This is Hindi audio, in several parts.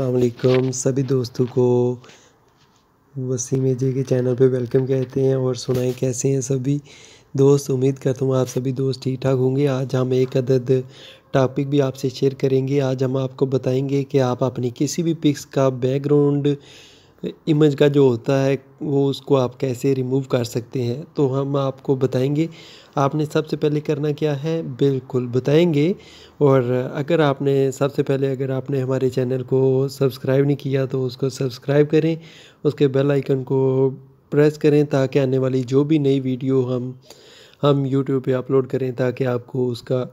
अल्लाम सभी दोस्तों को वसीम जे के चैनल पे वेलकम कहते हैं और सुनाए कैसे हैं सभी दोस्त उम्मीद करता हूँ आप सभी दोस्त ठीक ठाक होंगे आज हम एक अदद टॉपिक भी आपसे शेयर करेंगे आज हम आपको बताएंगे कि आप अपनी किसी भी पिक्स का बैकग्राउंड इमेज का जो होता है वो उसको आप कैसे रिमूव कर सकते हैं तो हम आपको बताएंगे आपने सबसे पहले करना क्या है बिल्कुल बताएंगे और अगर आपने सबसे पहले अगर आपने हमारे चैनल को सब्सक्राइब नहीं किया तो उसको सब्सक्राइब करें उसके बेल आइकन को प्रेस करें ताकि आने वाली जो भी नई वीडियो हम हम यूट्यूब पर अपलोड करें ताकि आपको उसका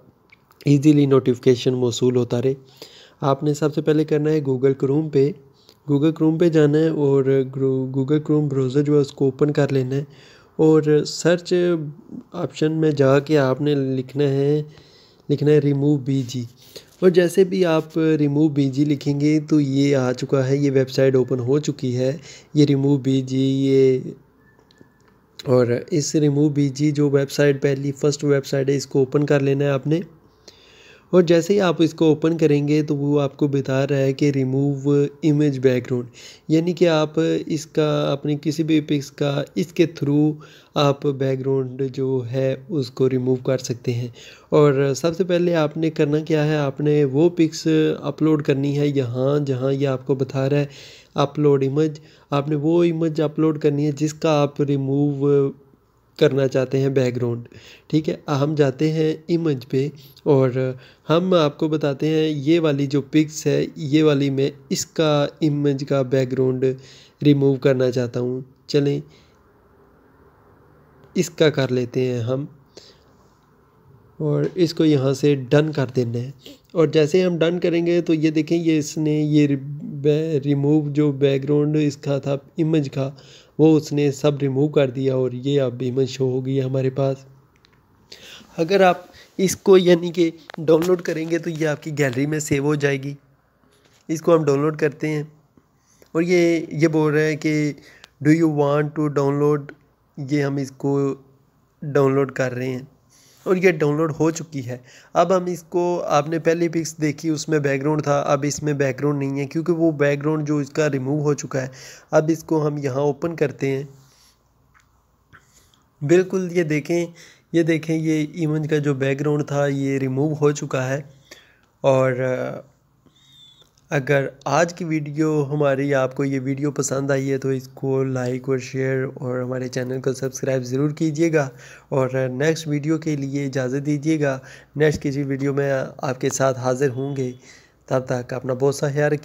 ईज़िली नोटिफिकेशन मौसू होता रहे आपने सबसे पहले करना है गूगल क्रोम पे गूगल क्रोम पे जाना है और गूगल क्रोम ब्राउज़र जो है उसको ओपन कर लेना है और सर्च ऑप्शन में जा के आपने लिखना है लिखना है रिमूव बीजी और जैसे भी आप रिमूव बीजी लिखेंगे तो ये आ चुका है ये वेबसाइट ओपन हो चुकी है ये रिमूव बीजी ये और इस रिमूव बीजी जो वेबसाइट पहली फ़र्स्ट वेबसाइट है इसको ओपन कर लेना है आपने और जैसे ही आप इसको ओपन करेंगे तो वो आपको बता रहा है कि रिमूव इमेज बैकग्राउंड यानी कि आप इसका अपने किसी भी पिक्स का इसके थ्रू आप बैकग्राउंड जो है उसको रिमूव कर सकते हैं और सबसे पहले आपने करना क्या है आपने वो पिक्स अपलोड करनी है यहाँ जहाँ ये यह आपको बता रहा है अपलोड इमेज आपने वो इमेज अपलोड करनी है जिसका आप रिमूव करना चाहते हैं बैकग्राउंड ठीक है हम जाते हैं इमेज पे और हम आपको बताते हैं ये वाली जो पिक्स है ये वाली मैं इसका इमेज का बैकग्राउंड रिमूव करना चाहता हूँ चलें इसका कर लेते हैं हम और इसको यहाँ से डन कर देना है और जैसे हम डन करेंगे तो ये देखें ये इसने ये रिमूव जो बैकग्राउंड इसका था इमेज का वो उसने सब रिमूव कर दिया और ये अब इमेज शो हो गई हमारे पास अगर आप इसको यानी कि डाउनलोड करेंगे तो ये आपकी गैलरी में सेव हो जाएगी इसको हम डाउनलोड करते हैं और ये ये बोल रहे हैं कि do you want to download ये हम इसको डाउनलोड कर रहे हैं और ये डाउनलोड हो चुकी है अब हम इसको आपने पहली पिक्स देखी उसमें बैकग्राउंड था अब इसमें बैकग्राउंड नहीं है क्योंकि वो बैकग्राउंड जो इसका रिमूव हो चुका है अब इसको हम यहाँ ओपन करते हैं बिल्कुल ये देखें ये देखें ये इमेज का जो बैकग्राउंड था ये रिमूव हो चुका है और अगर आज की वीडियो हमारी आपको ये वीडियो पसंद आई है तो इसको लाइक और शेयर और हमारे चैनल को सब्सक्राइब ज़रूर कीजिएगा और नेक्स्ट वीडियो के लिए इजाज़त दीजिएगा नेक्स्ट किसी वीडियो में आपके साथ हाज़िर होंगे तब तक अपना बहुत सा ख्याल